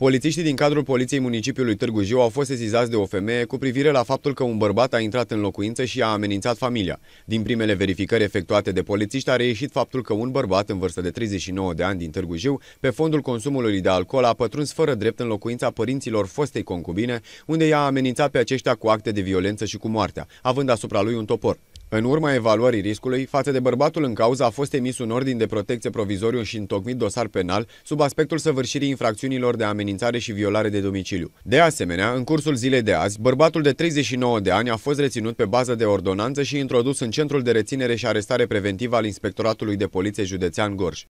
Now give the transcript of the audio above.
Polițiștii din cadrul Poliției Municipiului Târgu Jiu au fost sesizați de o femeie cu privire la faptul că un bărbat a intrat în locuință și a amenințat familia. Din primele verificări efectuate de polițiști a reieșit faptul că un bărbat în vârstă de 39 de ani din Târgu Jiu, pe fondul consumului de alcool, a pătruns fără drept în locuința părinților fostei concubine, unde i-a amenințat pe aceștia cu acte de violență și cu moartea, având asupra lui un topor. În urma evaluării riscului, față de bărbatul în cauză a fost emis un ordin de protecție provizoriu și întocmit dosar penal sub aspectul săvârșirii infracțiunilor de amenințare și violare de domiciliu. De asemenea, în cursul zilei de azi, bărbatul de 39 de ani a fost reținut pe bază de ordonanță și introdus în centrul de reținere și arestare preventivă al Inspectoratului de Poliție Județean Gorj.